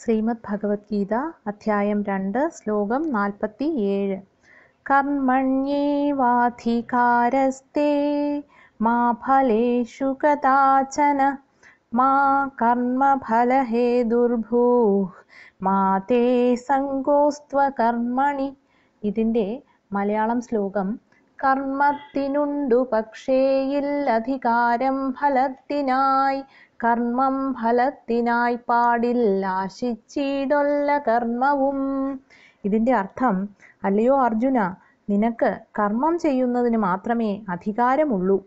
ശ്രീമദ് ഭഗവത്ഗീത അധ്യായം രണ്ട് ശ്ലോകം നാൽപ്പത്തി ഏഴ് കർമ്മണ്യേവാധികാരസ്തേ മാ ഫലേഷു കഥാചന മാ ദുർഭൂ മാ തേ സങ്കോസ്ത്വ കർമ്മണി ഇതിൻ്റെ മലയാളം ശ്ലോകം കർമ്മത്തിനുണ്ടു അധികാരം ഫലത്തിനായി കർമ്മം ഫലത്തിനായി പാടില്ല ആശിച്ചിടൊല്ല കർമ്മവും ഇതിൻ്റെ അർത്ഥം അല്ലയോ അർജുന നിനക്ക് കർമ്മം ചെയ്യുന്നതിന് മാത്രമേ അധികാരമുള്ളൂ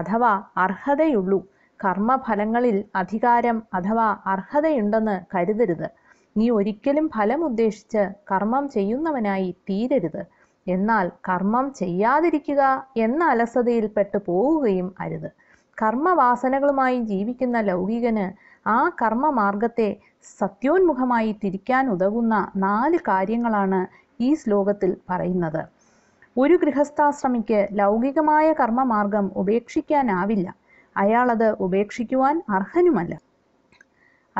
അഥവാ അർഹതയുള്ളൂ കർമ്മഫലങ്ങളിൽ അധികാരം അഥവാ അർഹതയുണ്ടെന്ന് കരുതരുത് നീ ഒരിക്കലും ഫലം ഉദ്ദേശിച്ച് കർമ്മം ചെയ്യുന്നവനായി തീരരുത് എന്നാൽ കർമ്മം ചെയ്യാതിരിക്കുക എന്ന അലസതയിൽപ്പെട്ട് പോവുകയും അരുത് കർമ്മവാസനകളുമായി ജീവിക്കുന്ന ലൗകികന് ആ കർമ്മമാർഗത്തെ സത്യോന്മുഖമായി തിരിക്കാൻ ഉതകുന്ന നാല് കാര്യങ്ങളാണ് ഈ ശ്ലോകത്തിൽ പറയുന്നത് ഒരു ഗൃഹസ്ഥാശ്രമിക്ക് ലൗകികമായ കർമ്മമാർഗം ഉപേക്ഷിക്കാനാവില്ല അയാളത് ഉപേക്ഷിക്കുവാൻ അർഹനുമല്ല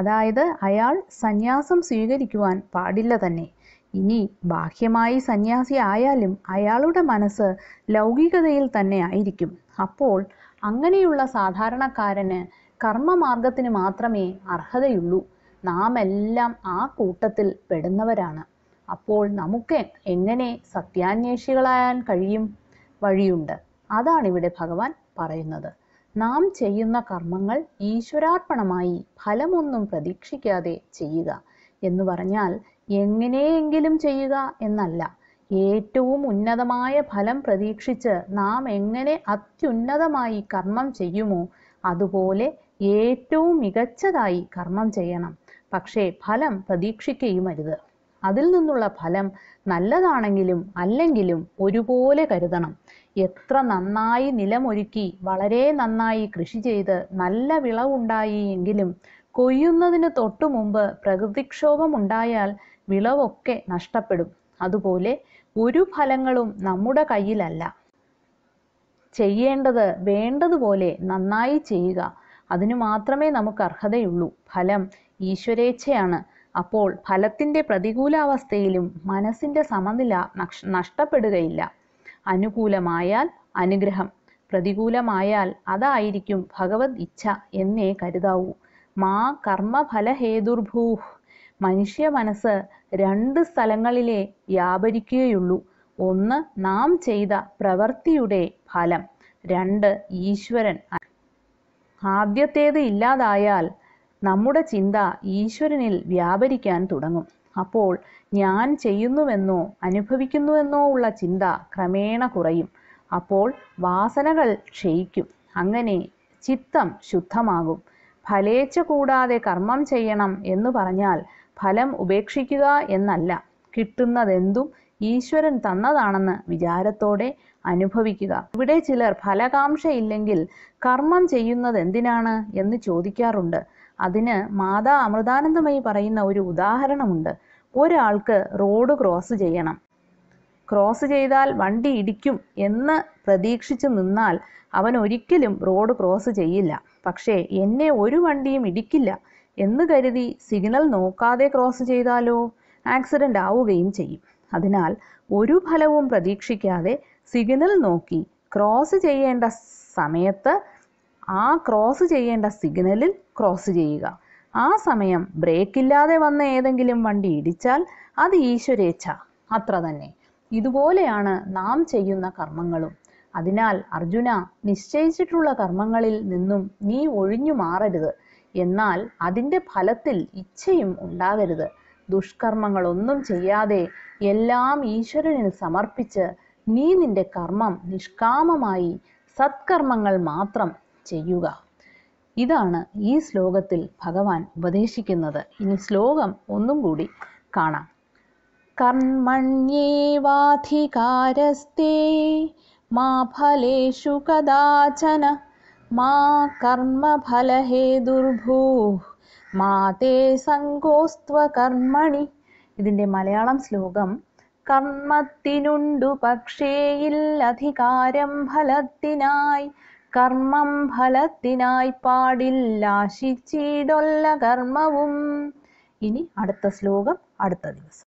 അതായത് അയാൾ സന്യാസം സ്വീകരിക്കുവാൻ പാടില്ല തന്നെ ഇനി ബാഹ്യമായി സന്യാസി ആയാലും അയാളുടെ മനസ്സ് ലൗകികതയിൽ തന്നെ ആയിരിക്കും അപ്പോൾ അങ്ങനെയുള്ള സാധാരണക്കാരന് കർമ്മമാർഗത്തിന് മാത്രമേ അർഹതയുള്ളൂ നാം എല്ലാം ആ കൂട്ടത്തിൽ പെടുന്നവരാണ് അപ്പോൾ നമുക്ക് എങ്ങനെ സത്യാന്വേഷികളായാൻ കഴിയും വഴിയുണ്ട് അതാണ് ഇവിടെ ഭഗവാൻ പറയുന്നത് നാം ചെയ്യുന്ന കർമ്മങ്ങൾ ഈശ്വരാർപ്പണമായി ഫലമൊന്നും പ്രതീക്ഷിക്കാതെ ചെയ്യുക എന്ന് പറഞ്ഞാൽ എങ്ങനെയെങ്കിലും ചെയ്യുക എന്നല്ല ഏറ്റവും ഉന്നതമായ ഫലം പ്രതീക്ഷിച്ച് നാം എങ്ങനെ അത്യുന്നതമായി കർമ്മം ചെയ്യുമോ അതുപോലെ ഏറ്റവും മികച്ചതായി കർമ്മം ചെയ്യണം പക്ഷേ ഫലം പ്രതീക്ഷിക്കുകയുമരുത് അതിൽ നിന്നുള്ള ഫലം നല്ലതാണെങ്കിലും അല്ലെങ്കിലും ഒരുപോലെ കരുതണം എത്ര നന്നായി നിലമൊരുക്കി വളരെ നന്നായി കൃഷി ചെയ്ത് നല്ല വിളവുണ്ടായി എങ്കിലും കൊയ്യുന്നതിന് തൊട്ടു മുമ്പ് പ്രകൃതിക്ഷോഭമുണ്ടായാൽ വിളവൊക്കെ നഷ്ടപ്പെടും അതുപോലെ ഒരു ഫലങ്ങളും നമ്മുടെ കയ്യിലല്ല ചെയ്യേണ്ടത് വേണ്ടതുപോലെ നന്നായി ചെയ്യുക അതിനു മാത്രമേ നമുക്ക് അർഹതയുള്ളൂ ഫലം ഈശ്വരേച്ഛയാണ് അപ്പോൾ ഫലത്തിൻ്റെ പ്രതികൂലാവസ്ഥയിലും മനസ്സിൻ്റെ സമനില നഷ്ടപ്പെടുകയില്ല അനുകൂലമായാൽ അനുഗ്രഹം പ്രതികൂലമായാൽ അതായിരിക്കും ഭഗവത് ഇച്ഛ എന്നേ കരുതാവൂ മാ കർമ്മഫലഹേതുർഭൂഹ് മനുഷ്യ മനസ്സ് രണ്ട് സ്ഥലങ്ങളിലെ വ്യാപരിക്കുകയുള്ളൂ ഒന്ന് നാം ചെയ്ത പ്രവൃത്തിയുടെ ഫലം രണ്ട് ഈശ്വരൻ ആദ്യത്തേത് ഇല്ലാതായാൽ നമ്മുടെ ചിന്ത ഈശ്വരനിൽ വ്യാപരിക്കാൻ തുടങ്ങും അപ്പോൾ ഞാൻ ചെയ്യുന്നുവെന്നോ അനുഭവിക്കുന്നുവെന്നോ ഉള്ള ചിന്ത ക്രമേണ കുറയും അപ്പോൾ വാസനകൾ ക്ഷയിക്കും അങ്ങനെ ചിത്തം ശുദ്ധമാകും ഫലേച്ഛ കൂടാതെ കർമ്മം ചെയ്യണം എന്ന് പറഞ്ഞാൽ ഫലം ഉപേക്ഷിക്കുക എന്നല്ല കിട്ടുന്നതെന്തും ഈശ്വരൻ തന്നതാണെന്ന് വിചാരത്തോടെ അനുഭവിക്കുക ഇവിടെ ചിലർ ഫലകാംക്ഷയില്ലെങ്കിൽ കർമ്മം ചെയ്യുന്നത് എന്തിനാണ് എന്ന് ചോദിക്കാറുണ്ട് അതിന് മാതാ അമൃതാനന്ദമയി പറയുന്ന ഒരു ഉദാഹരണമുണ്ട് ഒരാൾക്ക് റോഡ് ക്രോസ് ചെയ്യണം ക്രോസ് ചെയ്താൽ വണ്ടി ഇടിക്കും എന്ന് പ്രതീക്ഷിച്ചു നിന്നാൽ അവൻ ഒരിക്കലും റോഡ് ക്രോസ് ചെയ്യില്ല പക്ഷേ എന്നെ ഒരു വണ്ടിയും ഇടിക്കില്ല എന്ന് കരുതി സിഗ്നൽ നോക്കാതെ ക്രോസ് ചെയ്താലോ ആക്സിഡൻ്റ് ആവുകയും ചെയ്യും അതിനാൽ ഒരു ഫലവും പ്രതീക്ഷിക്കാതെ സിഗ്നൽ നോക്കി ക്രോസ് ചെയ്യേണ്ട സമയത്ത് ആ ക്രോസ് ചെയ്യേണ്ട സിഗ്നലിൽ ക്രോസ് ചെയ്യുക ആ സമയം ബ്രേക്കില്ലാതെ വന്ന ഏതെങ്കിലും വണ്ടി ഇടിച്ചാൽ അത് ഈശ്വരേച്ഛ അത്ര തന്നെ ഇതുപോലെയാണ് നാം ചെയ്യുന്ന കർമ്മങ്ങളും അതിനാൽ അർജുന നിശ്ചയിച്ചിട്ടുള്ള കർമ്മങ്ങളിൽ നിന്നും നീ ഒഴിഞ്ഞു മാറരുത് എന്നാൽ അതിൻ്റെ ഫലത്തിൽ ഇച്ഛയും ഉണ്ടാകരുത് ദുഷ്കർമ്മങ്ങളൊന്നും ചെയ്യാതെ എല്ലാം ഈശ്വരനിൽ സമർപ്പിച്ച് നീ നിന്റെ കർമ്മം നിഷ്കാമമായി സത്കർമ്മങ്ങൾ മാത്രം ചെയ്യുക ഇതാണ് ഈ ശ്ലോകത്തിൽ ഭഗവാൻ ഉപദേശിക്കുന്നത് ഇനി ശ്ലോകം ഒന്നും കൂടി കാണാം കർമ്മണ്യേവാധികാരസ്തേ മാ ഫലേഷു കദാചന മാ കർമ്മഫലഹേതുർഭൂ മാ തേ സങ്കോസ്ത്വ കർമ്മണി ഇതിൻ്റെ മലയാളം ശ്ലോകം കർമ്മത്തിനുണ്ടു പക്ഷേയില്ലധികാരം ഫലത്തിനായി കർമ്മം ഫലത്തിനായി പാടില്ല ശിച്ചിടൊല്ല കർമ്മവും ഇനി അടുത്ത ശ്ലോകം അടുത്ത ദിവസം